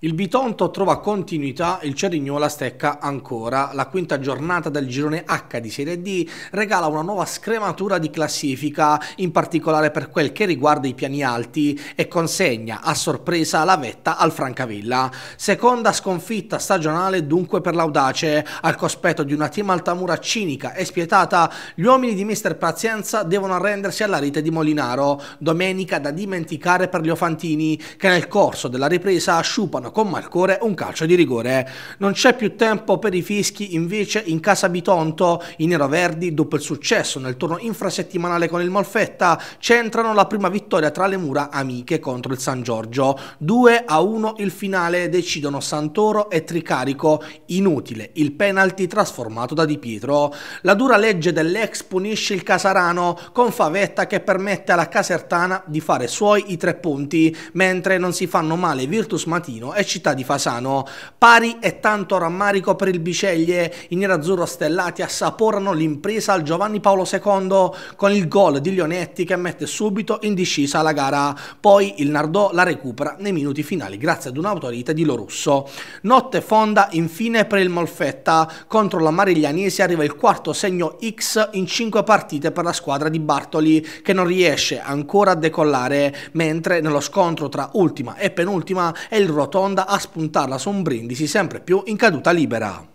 Il Bitonto trova continuità, il Cerignola stecca ancora. La quinta giornata del girone H di Serie D regala una nuova scrematura di classifica, in particolare per quel che riguarda i piani alti, e consegna a sorpresa la vetta al Francavilla. Seconda sconfitta stagionale dunque per l'Audace. Al cospetto di una team altamura cinica e spietata, gli uomini di Mister Pazienza devono arrendersi alla rete di Molinaro. Domenica da dimenticare per gli Ofantini, che nel corso della ripresa sciupano Maradona con Marcore un calcio di rigore. Eh. Non c'è più tempo per i fischi invece in casa Bitonto. I neroverdi dopo il successo nel turno infrasettimanale con il Molfetta centrano la prima vittoria tra le mura amiche contro il San Giorgio. 2 a 1 il finale decidono Santoro e Tricarico. Inutile il penalty trasformato da Di Pietro. La dura legge dell'ex punisce il Casarano con Favetta che permette alla Casertana di fare suoi i tre punti, mentre non si fanno male Virtus Matino e città di Fasano. Pari e tanto rammarico per il Biceglie, i nerazzurro stellati assaporano l'impresa al Giovanni Paolo II con il gol di Leonetti che mette subito in discesa la gara. Poi il Nardò la recupera nei minuti finali grazie ad un'autorita di Lorusso. Notte fonda infine per il Molfetta. Contro la Mariglianese arriva il quarto segno X in 5 partite per la squadra di Bartoli che non riesce ancora a decollare, mentre nello scontro tra ultima e penultima è il Rotondo Honda a spuntarla su un brindisi sempre più in caduta libera.